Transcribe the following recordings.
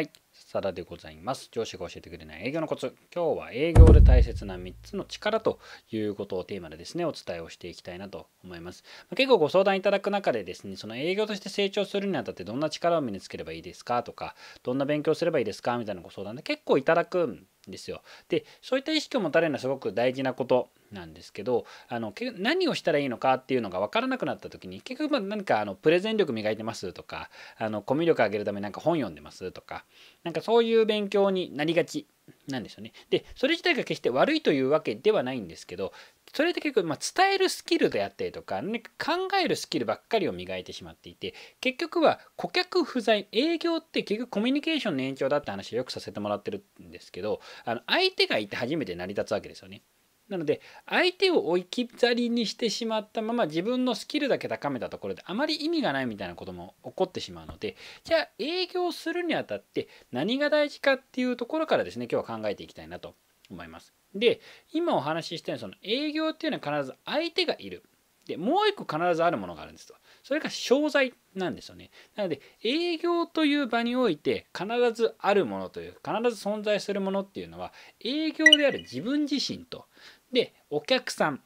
はい、サラでございます。上司が教えてくれない営業のコツ。今日は営業で大切な3つの力ということをテーマでですね、お伝えをしていきたいなと思います。結構ご相談いただく中でですね、その営業として成長するにあたってどんな力を身につければいいですかとか、どんな勉強すればいいですかみたいなご相談で結構いただくんですよ。でそういった意識を持たれるのはすごく大事なことなんですけどあの何をしたらいいのかっていうのが分からなくなった時に結局まあ何かあのプレゼン力磨いてますとかあのコミュ力上げるためなんか本読んでますとかなんかそういう勉強になりがちなんですよね。でそれ自体が決して悪いというわけではないんですけどそれって結局、まあ、伝えるスキルであったりとか、ね、考えるスキルばっかりを磨いてしまっていて、結局は顧客不在、営業って結局コミュニケーションの延長だって話をよくさせてもらってるんですけど、あの相手がいて初めて成り立つわけですよね。なので相手を置き去りにしてしまったまま自分のスキルだけ高めたところであまり意味がないみたいなことも起こってしまうのでじゃあ営業するにあたって何が大事かっていうところからですね今日は考えていきたいなと思います。で、今お話ししたように、その営業っていうのは必ず相手がいる。で、もう一個必ずあるものがあるんですと。それが商材なんですよね。なので、営業という場において、必ずあるものという、必ず存在するものっていうのは、営業である自分自身と、で、お客さん、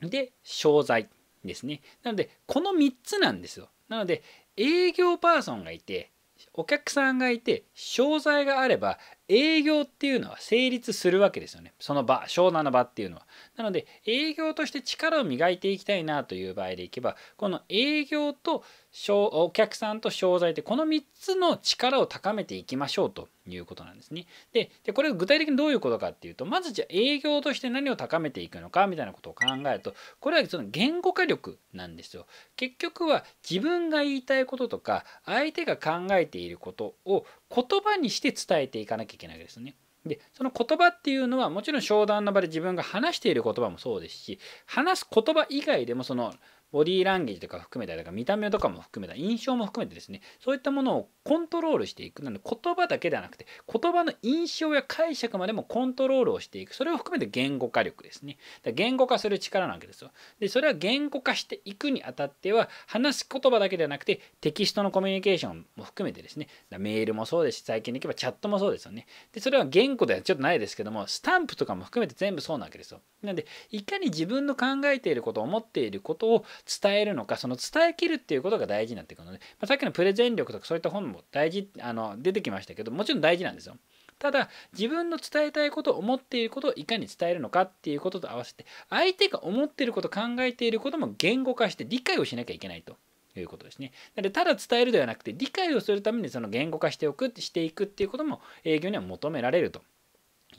で、商材ですね。なので、この3つなんですよ。なので、営業パーソンがいて、お客さんがいて、商材があれば、営業っていうのは成立するわけですよね。その場、湘南の場っていうのは。なので、営業として力を磨いていきたいなという場合でいけば、この営業とお客さんと商材って、この3つの力を高めていきましょうということなんですね。で、でこれ具体的にどういうことかっていうと、まずじゃあ営業として何を高めていくのかみたいなことを考えると、これはその言語化力なんですよ。結局は自分が言いたいこととか、相手が考えていることを言葉にして伝えていかなきゃきゃいけないわけですね。でその言葉っていうのはもちろん商談の場で自分が話している言葉もそうですし話す言葉以外でもそのボディーランゲージとか含めたりとか見た目とかも含めた印象も含めてですねそういったものをコントロールしていくなので言葉だけではなくて言葉の印象や解釈までもコントロールをしていくそれを含めて言語化力ですねだ言語化する力なわけですよでそれは言語化していくにあたっては話す言葉だけではなくてテキストのコミュニケーションも含めてですねだメールもそうですし最近でいけばチャットもそうですよねでそれは言語ではちょっとないですけどもスタンプとかも含めて全部そうなわけですよなんでいかに自分の考えていること思っていることを伝えるのかその伝えきるっていうことが大事になってくるので、まあ、さっきのプレゼン力とかそういった本も大事あの出てきましたけどもちろん大事なんですよ。ただ自分の伝えたいこと思っていることをいかに伝えるのかっていうことと合わせて相手が思っていること考えていることも言語化して理解をしなきゃいけないと。いうことですね。なので、ただ伝えるではなくて、理解をするためにその言語化しておく、していくっていうことも営業には求められると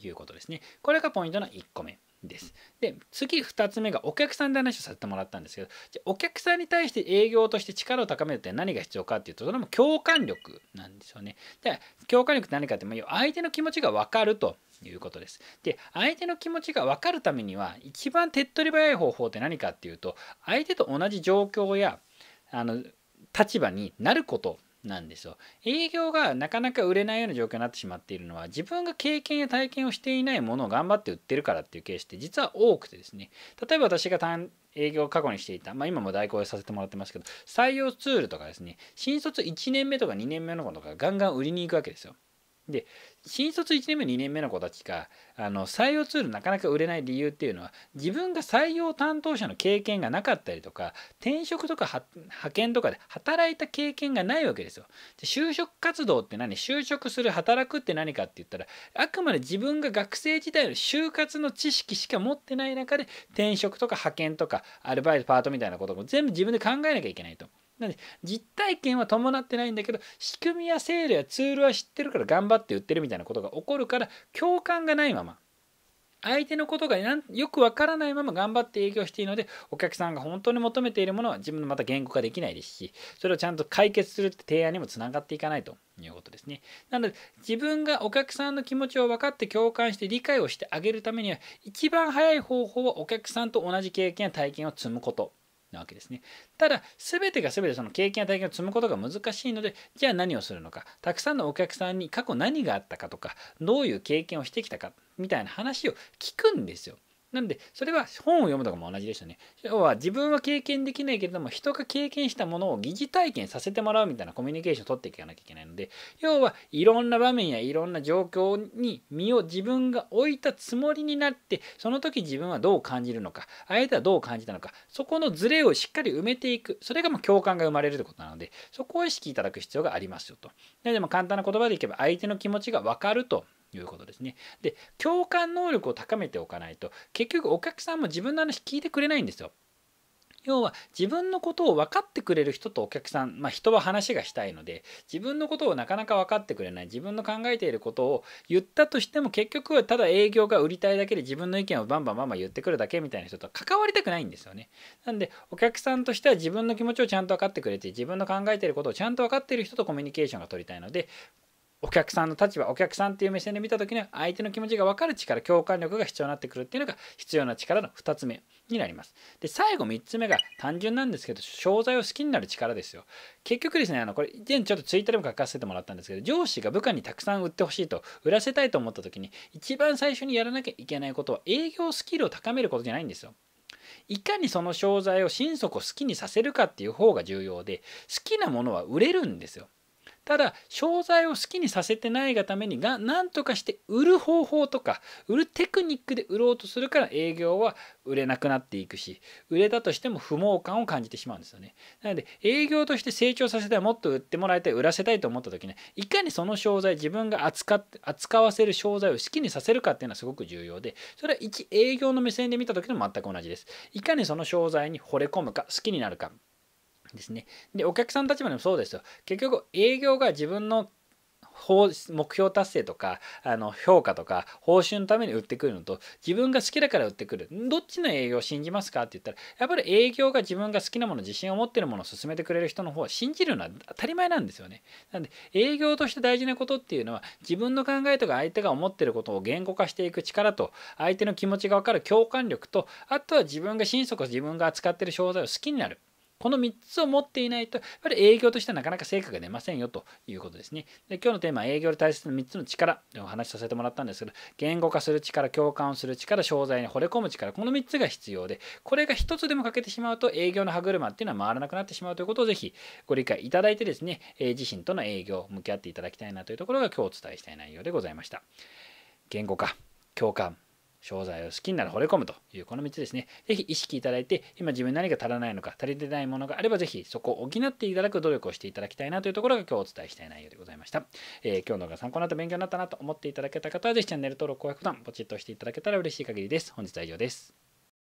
いうことですね。これがポイントの1個目。です。で次2つ目がお客さんで話をさせてもらったんですけどじゃお客さんに対して営業として力を高めるって何が必要かっていうとそれも共感力なんですよね。で共感力って何かって相手の気持ちが分かるということです。で相手の気持ちが分かるためには一番手っ取り早い方法って何かっていうと相手と同じ状況やあの立場になることなんですよ営業がなかなか売れないような状況になってしまっているのは自分が経験や体験をしていないものを頑張って売ってるからっていうケースって実は多くてですね例えば私が営業を過去にしていた、まあ、今も代行させてもらってますけど採用ツールとかですね新卒1年目とか2年目の子とかガンガン売りに行くわけですよで新卒1年目2年目の子たちがあの採用ツールなかなか売れない理由っていうのは自分が採用担当者の経験がなかったりとか転職とか派遣とかで働いた経験がないわけですよ。で就職活動って何就職する働くって何かって言ったらあくまで自分が学生時代の就活の知識しか持ってない中で転職とか派遣とかアルバイトパートみたいなことも全部自分で考えなきゃいけないと。なんで実体験は伴ってないんだけど仕組みや制度やツールは知ってるから頑張って売ってるみたいなことが起こるから共感がないまま相手のことがよくわからないまま頑張って営業しているのでお客さんが本当に求めているものは自分のまた言語化できないですしそれをちゃんと解決するって提案にもつながっていかないということですねなので自分がお客さんの気持ちを分かって共感して理解をしてあげるためには一番早い方法はお客さんと同じ経験や体験を積むことなわけですね。ただ、全てが全てその経験や体験を積むことが難しいので、じゃあ何をするのか、たくさんのお客さんに過去何があったかとか、どういう経験をしてきたかみたいな話を聞くんですよ。なんで、それは本を読むとかも同じでしたね。要は自分は経験できないけれども、人が経験したものを疑似体験させてもらうみたいなコミュニケーションを取っていかなきゃいけないので、要はいろんな場面やいろんな状況に身を自分が置いたつもりになって、その時自分はどう感じるのか、相手はどう感じたのか、そこのズレをしっかり埋めていく。それがもう共感が生まれるということなので、そこを意識いただく必要がありますよと。で、でも簡単な言葉でいけば、相手の気持ちがわかるということですね。で、共感能力を高めておかないと、結局お客さんも自分の話聞いてくれないんですよ。要は自分のことを分かってくれる人とお客さん、まあ、人は話がしたいので自分のことをなかなか分かってくれない自分の考えていることを言ったとしても結局はただ営業が売りたいだけで自分の意見をバンバンバンバン言ってくるだけみたいな人と関わりたくないんですよねなんでお客さんとしては自分の気持ちをちゃんと分かってくれて自分の考えていることをちゃんと分かっている人とコミュニケーションが取りたいのでお客さんの立場お客さんっていう目線で見た時には相手の気持ちが分かる力共感力が必要になってくるっていうのが必要な力の2つ目になりますで最後3つ目が単純なんですけど商材を好きになる力ですよ結局ですねあのこれ以前ちょっとツイッターでも書かせてもらったんですけど上司が部下にたくさん売ってほしいと売らせたいと思った時に一番最初にやらなきゃいけないことは営業スキルを高めることじゃないんですよいかにその商材を心底好きにさせるかっていう方が重要で好きなものは売れるんですよただ商材を好きにさせてないがためにが何とかして売る方法とか売るテクニックで売ろうとするから営業は売れなくなっていくし売れたとしても不毛感を感じてしまうんですよねなので営業として成長させたいもっと売ってもらいたい売らせたいと思った時ねいかにその商材自分が扱って扱わせる商材を好きにさせるかっていうのはすごく重要でそれは一営業の目線で見た時と全く同じですいかにその商材に惚れ込むか好きになるかですね。で、お客さんたちまでもそうですよ。結局、営業が自分の目標達成とかあの評価とか報酬のために売ってくるのと自分が好きだから売ってくるどっちの営業を信じますかって言ったらやっぱり営業が自分が好きなもの自信を持ってるものを勧めてくれる人の方は信じるのは当たり前なんですよねなんで営業として大事なことっていうのは自分の考えとか相手が思ってることを言語化していく力と相手の気持ちが分かる共感力とあとは自分が心底自分が扱ってる商材を好きになるこの3つを持っていないと、やっぱり営業としてはなかなか成果が出ませんよということですね。で今日のテーマ、は営業で大切な3つの力お話しさせてもらったんですけど、言語化する力、共感をする力、商材に惚れ込む力、この3つが必要で、これが1つでも欠けてしまうと、営業の歯車っていうのは回らなくなってしまうということをぜひご理解いただいてですね、え自身との営業、向き合っていただきたいなというところが今日お伝えしたい内容でございました。言語化、共感、商材を好きになる惚れ込むというこの3つですね。ぜひ意識いただいて、今自分何が足らないのか、足りてないものがあれば、ぜひそこを補っていただく努力をしていただきたいなというところが今日お伝えしたい内容でございました。えー、今日の動画参考になった勉強になったなと思っていただけた方は、ぜひチャンネル登録、高評価ボタン、ポチッと押していただけたら嬉しい限りです。本日は以上です。